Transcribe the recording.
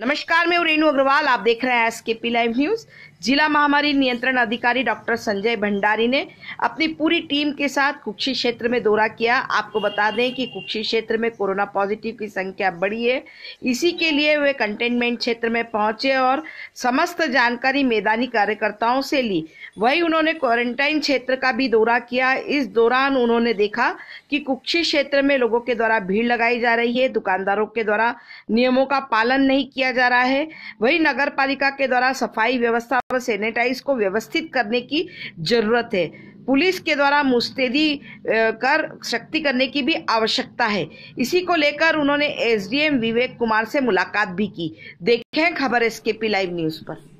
नमस्कार मैं रेणु अग्रवाल आप देख रहे हैं एस के पी लाइव न्यूज जिला महामारी नियंत्रण अधिकारी डॉक्टर संजय भंडारी ने अपनी पूरी टीम के साथ कुक्षी क्षेत्र में दौरा किया आपको बता दें कि कुक्षी क्षेत्र में कोरोना पॉजिटिव की संख्या बढ़ी है इसी के लिए वे कंटेनमेंट क्षेत्र में पहुंचे और समस्त जानकारी मैदानी कार्यकर्ताओं से ली वहीं उन्होंने क्वारंटाइन क्षेत्र का भी दौरा किया इस दौरान उन्होंने देखा कि कुक्षी क्षेत्र में लोगों के द्वारा भीड़ लगाई जा रही है दुकानदारों के द्वारा नियमों का पालन नहीं किया जा रहा है वही नगर के द्वारा सफाई व्यवस्था और सैनिटाइज को व्यवस्थित करने की जरूरत है पुलिस के द्वारा मुस्तैदी कर शक्ति करने की भी आवश्यकता है इसी को लेकर उन्होंने एसडीएम विवेक कुमार से मुलाकात भी की देखें खबर पी लाइव न्यूज पर